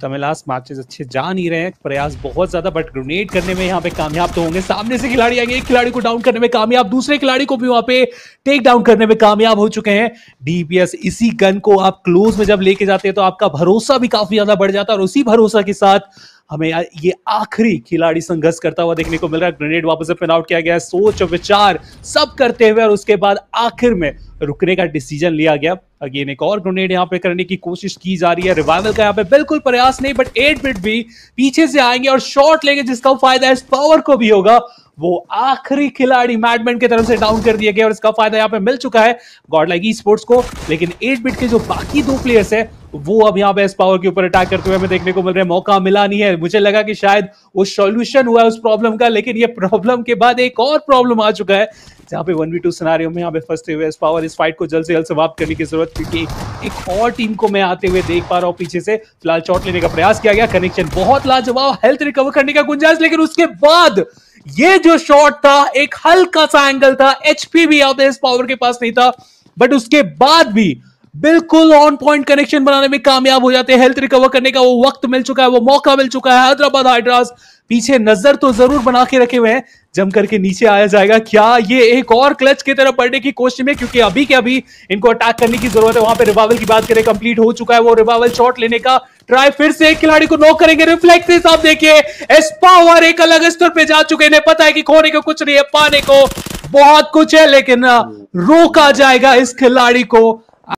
तमिलास matches अच्छे जा नहीं रहे हैं प्रयास बहुत ज्यादा बट ग्रेनेड करने में यहाँ पे कामयाब तो होंगे सामने से खिलाड़ी आएंगे एक खिलाड़ी को डाउन करने में कामयाब दूसरे खिलाड़ी को भी वहां पे टेक डाउन करने में कामयाब हो चुके हैं डीपीएस इसी गन को आप क्लोज में जब लेके जाते हैं तो आपका भरोसा भी काफी ज्यादा बढ़ जाता है और उसी भरोसा के साथ हमें ये आखिरी खिलाड़ी संघर्ष करता हुआ देखने को मिल रहा है ग्रेनेड वापस से पिन आउट किया गया है सोच विचार सब करते हुए और उसके बाद आखिर में रुकने का डिसीजन लिया गया अगेन एक और ग्रेनेड यहाँ पे करने की कोशिश की जा रही है रिवाइवल का यहाँ पे बिल्कुल प्रयास नहीं बट एट बिट भी पीछे से आएंगे और शॉर्ट लेंगे जिसका फायदा इस पावर को भी होगा वो आखिरी खिलाड़ी मैडमैन की तरफ से डाउन कर दिया गया और इसका फायदा यहाँ पे मिल चुका है गॉड लाइक ई स्पोर्ट्स को लेकिन एट बिट के जो बाकी दो प्लेयर्स है वो अब यहाँ पे एस पावर के ऊपर अटैक करते हुए हमें देखने को मिल रहा है मौका मिला नहीं है मुझे लगा कि शायद वो सॉल्यूशन हुआ है उस प्रॉब्लम का लेकिन ये प्रॉब्लम के बाद एक और प्रॉब्लम आ चुका है जहाँ पे वन वी टू सिनारियों में यहाँ पे फंसते हुए एस पावर इस फाइट को जल्द से जल्द समाप्त करने की जरूरत क्योंकि एक और टीम को मैं आते हुए देख पा रहा हूँ पीछे से फिलहाल चौट लेने का प्रयास किया गया कनेक्शन बहुत लाजवाब हेल्थ रिकवर करने का गुंजाइश लेकिन उसके बाद ये जो शॉट था एक हल्का सा एंगल था एचपी भी आते इस पावर के पास नहीं था बट उसके बाद भी बिल्कुल ऑन पॉइंट कनेक्शन बनाने में कामयाब हो जाते हैं हेल्थ रिकवर करने का वो वक्त मिल चुका है वो मौका मिल चुका है हैदराबाद हाइड्रास पीछे नजर तो जरूर बना के रखे हुए हैं जम करके नीचे आया जाएगा क्या ये एक और क्लच की तरफ पड़ने की कोशिश में क्योंकि अभी के अभी इनको अटैक करने की जरूरत है वहां पे रिवावल की बात करें कंप्लीट हो चुका है वो रिवावल शॉट लेने का ट्राई फिर से एक खिलाड़ी को नो करेंगे रिफ्लेक्स से आप देखिए एस्पावर एक अलग स्तर पे जा चुके हैं पता है कि खोने को कुछ नहीं है पाने को बहुत कुछ है लेकिन रोका जाएगा इस खिलाड़ी को